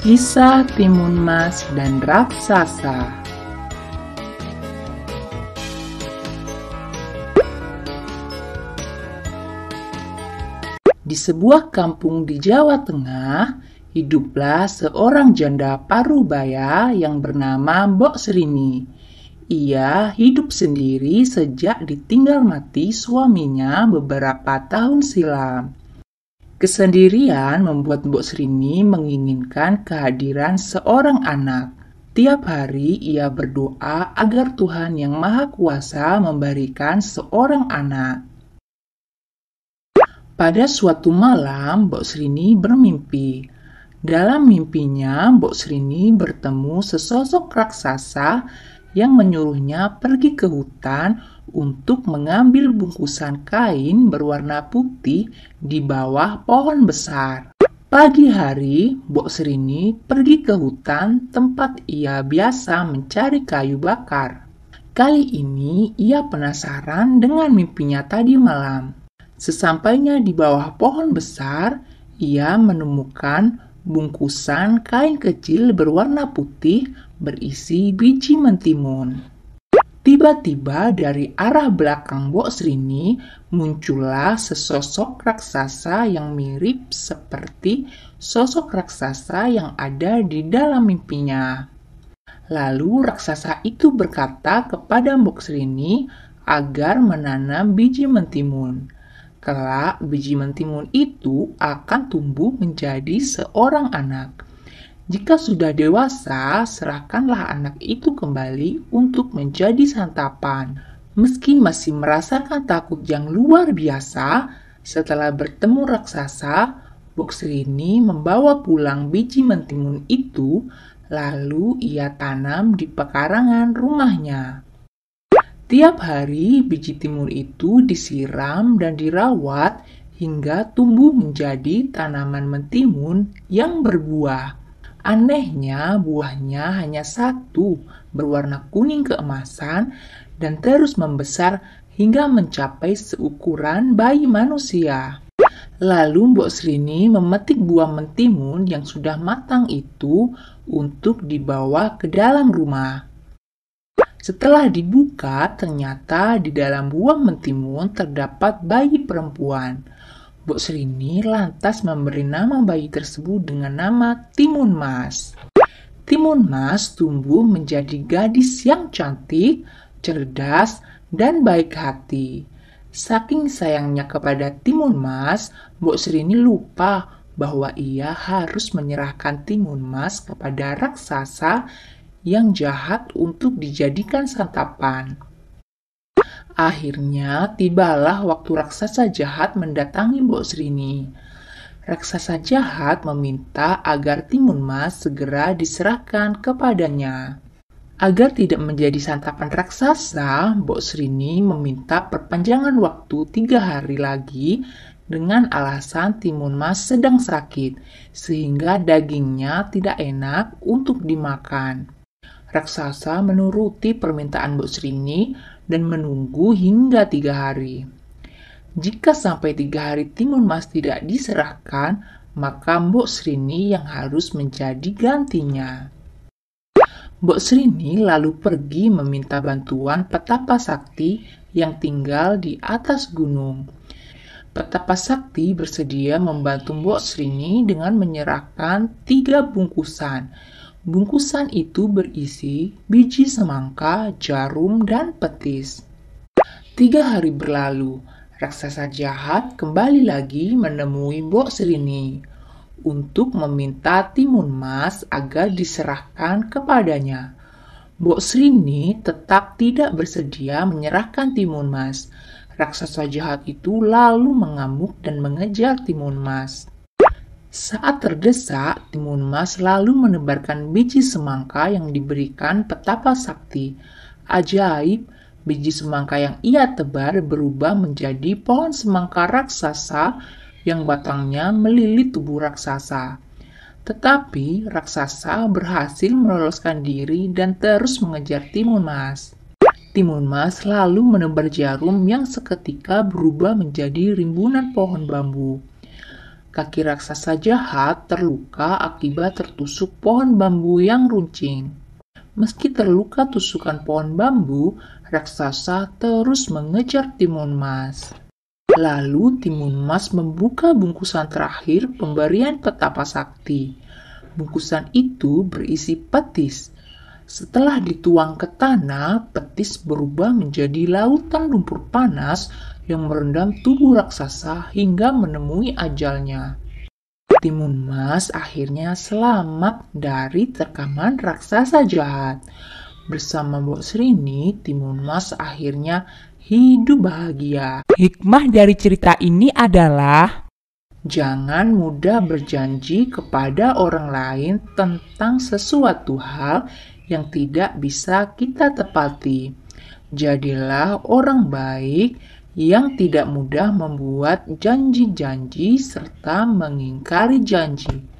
Kisah Timun Mas dan Raksasa Di sebuah kampung di Jawa Tengah, hiduplah seorang janda parubaya yang bernama Mbok Serini. Ia hidup sendiri sejak ditinggal mati suaminya beberapa tahun silam. Kesendirian membuat Mbok Srini menginginkan kehadiran seorang anak. Tiap hari ia berdoa agar Tuhan Yang Maha Kuasa memberikan seorang anak. Pada suatu malam, Mbok Srini bermimpi. Dalam mimpinya, Mbok Srini bertemu sesosok raksasa yang menyuruhnya pergi ke hutan untuk mengambil bungkusan kain berwarna putih di bawah pohon besar. Pagi hari, Mbok Serini pergi ke hutan tempat ia biasa mencari kayu bakar. Kali ini ia penasaran dengan mimpinya tadi malam. Sesampainya di bawah pohon besar, ia menemukan bungkusan kain kecil berwarna putih berisi biji mentimun. Tiba-tiba dari arah belakang box Rini muncullah sesosok raksasa yang mirip seperti sosok raksasa yang ada di dalam mimpinya. Lalu raksasa itu berkata kepada Mbok Srini agar menanam biji mentimun. Kelak biji mentimun itu akan tumbuh menjadi seorang anak. Jika sudah dewasa, serahkanlah anak itu kembali untuk menjadi santapan. Meski masih merasakan takut yang luar biasa, setelah bertemu raksasa, Boxer ini membawa pulang biji mentimun itu, lalu ia tanam di pekarangan rumahnya. Tiap hari, biji timur itu disiram dan dirawat hingga tumbuh menjadi tanaman mentimun yang berbuah. Anehnya, buahnya hanya satu, berwarna kuning keemasan, dan terus membesar hingga mencapai seukuran bayi manusia. Lalu Mbok Srini memetik buah mentimun yang sudah matang itu untuk dibawa ke dalam rumah. Setelah dibuka, ternyata di dalam buah mentimun terdapat bayi perempuan. Bu ini lantas memberi nama bayi tersebut dengan nama Timun Mas. Timun Mas tumbuh menjadi gadis yang cantik, cerdas, dan baik hati. Saking sayangnya kepada Timun Mas, Bu ini lupa bahwa ia harus menyerahkan Timun Mas kepada raksasa yang jahat untuk dijadikan santapan. Akhirnya, tibalah waktu raksasa jahat mendatangi Mbok Srini. Raksasa jahat meminta agar timun mas segera diserahkan kepadanya. Agar tidak menjadi santapan raksasa, Mbok Srini meminta perpanjangan waktu tiga hari lagi dengan alasan timun mas sedang sakit, sehingga dagingnya tidak enak untuk dimakan. Raksasa menuruti permintaan Mbok Srini dan menunggu hingga tiga hari. Jika sampai tiga hari timun mas tidak diserahkan, maka Mbok Srini yang harus menjadi gantinya. Mbok Srini lalu pergi meminta bantuan petapa sakti yang tinggal di atas gunung. Petapa sakti bersedia membantu Mbok Srini dengan menyerahkan tiga bungkusan, Bungkusan itu berisi biji semangka, jarum, dan petis. Tiga hari berlalu, raksasa jahat kembali lagi menemui Mbok Serini untuk meminta timun mas agar diserahkan kepadanya. Mbok Serini tetap tidak bersedia menyerahkan timun mas. Raksasa jahat itu lalu mengamuk dan mengejar timun mas. Saat terdesak, Timun Mas selalu menebarkan biji semangka yang diberikan petapa sakti. Ajaib, biji semangka yang ia tebar berubah menjadi pohon semangka raksasa yang batangnya melilit tubuh raksasa. Tetapi raksasa berhasil meloloskan diri dan terus mengejar Timun Mas. Timun Mas lalu menebar jarum yang seketika berubah menjadi rimbunan pohon bambu. Kaki raksasa jahat terluka akibat tertusuk pohon bambu yang runcing. Meski terluka tusukan pohon bambu, raksasa terus mengejar timun mas. Lalu timun mas membuka bungkusan terakhir pemberian petapa sakti. Bungkusan itu berisi petis, setelah dituang ke tanah, petis berubah menjadi lautan lumpur panas yang merendam tubuh raksasa hingga menemui ajalnya. Timun Mas akhirnya selamat dari terkaman raksasa jahat. Bersama Mbok Srini, Timun Mas akhirnya hidup bahagia. Hikmah dari cerita ini adalah Jangan mudah berjanji kepada orang lain tentang sesuatu hal yang tidak bisa kita tepati. Jadilah orang baik yang tidak mudah membuat janji-janji serta mengingkari janji.